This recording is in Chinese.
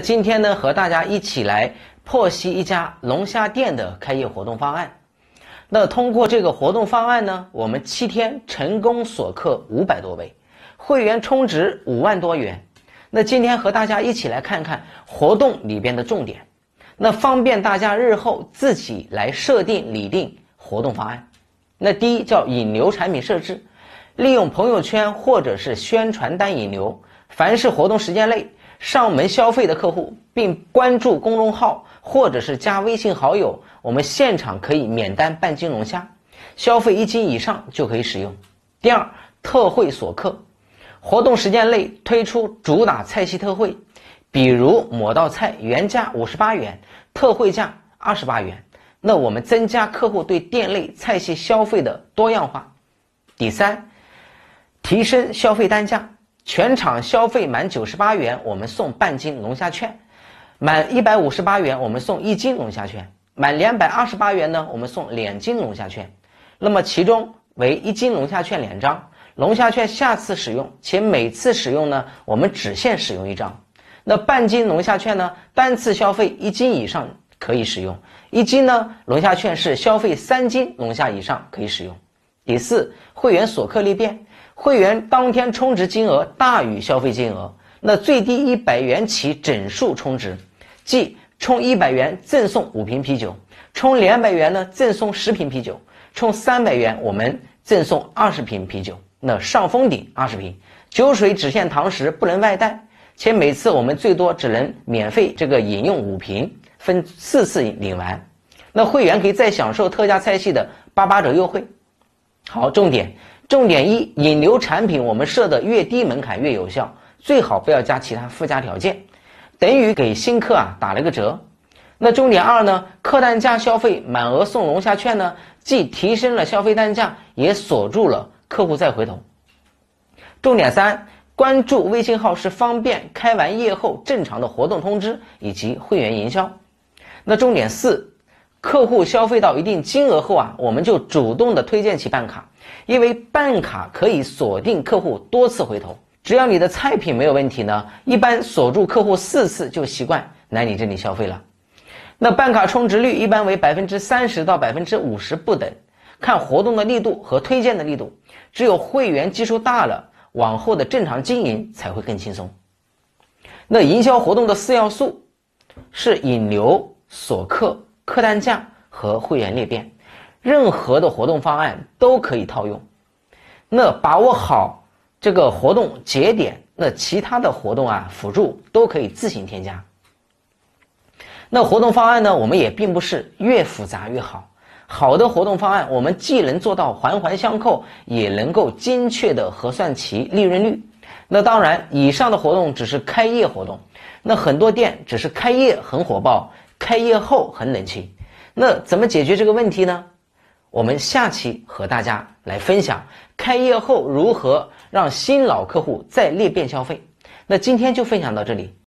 今天呢，和大家一起来剖析一家龙虾店的开业活动方案。那通过这个活动方案呢，我们七天成功锁客五百多位，会员充值五万多元。那今天和大家一起来看看活动里边的重点，那方便大家日后自己来设定拟定活动方案。那第一叫引流产品设置，利用朋友圈或者是宣传单引流，凡是活动时间内。上门消费的客户，并关注公众号或者是加微信好友，我们现场可以免单半斤龙虾，消费一斤以上就可以使用。第二，特惠锁客，活动时间内推出主打菜系特惠，比如某道菜原价五十八元，特惠价二十八元，那我们增加客户对店内菜系消费的多样化。第三，提升消费单价。全场消费满九十八元，我们送半斤龙虾券；满一百五十八元，我们送一斤龙虾券；满两百二十八元呢，我们送两斤龙虾券。那么其中为一斤龙虾券两张，龙虾券下次使用，且每次使用呢，我们只限使用一张。那半斤龙虾券呢，单次消费一斤以上可以使用；一斤呢，龙虾券是消费三斤龙虾以上可以使用。第四，会员锁客裂变。会员当天充值金额大于消费金额，那最低一百元起整数充值，即充一百元赠送五瓶啤酒，充两百元呢赠送十瓶啤酒，充三百元我们赠送二十瓶啤酒，那上封顶二十瓶。酒水只限堂食，不能外带，且每次我们最多只能免费这个饮用五瓶，分四次领完。那会员可以再享受特价菜系的八八折优惠。好，重点。重点一，引流产品我们设的越低门槛越有效，最好不要加其他附加条件，等于给新客啊打了个折。那重点二呢，客单价消费满额送龙虾券呢，既提升了消费单价，也锁住了客户再回头。重点三，关注微信号是方便开完业后正常的活动通知以及会员营销。那重点四。客户消费到一定金额后啊，我们就主动的推荐其办卡，因为办卡可以锁定客户多次回头。只要你的菜品没有问题呢，一般锁住客户四次就习惯来你这里消费了。那办卡充值率一般为百分之三十到百分之五十不等，看活动的力度和推荐的力度。只有会员基数大了，往后的正常经营才会更轻松。那营销活动的四要素，是引流、锁客。客单价和会员裂变，任何的活动方案都可以套用。那把握好这个活动节点，那其他的活动啊，辅助都可以自行添加。那活动方案呢，我们也并不是越复杂越好。好的活动方案，我们既能做到环环相扣，也能够精确的核算其利润率。那当然，以上的活动只是开业活动，那很多店只是开业很火爆。开业后很冷清，那怎么解决这个问题呢？我们下期和大家来分享开业后如何让新老客户再裂变消费。那今天就分享到这里。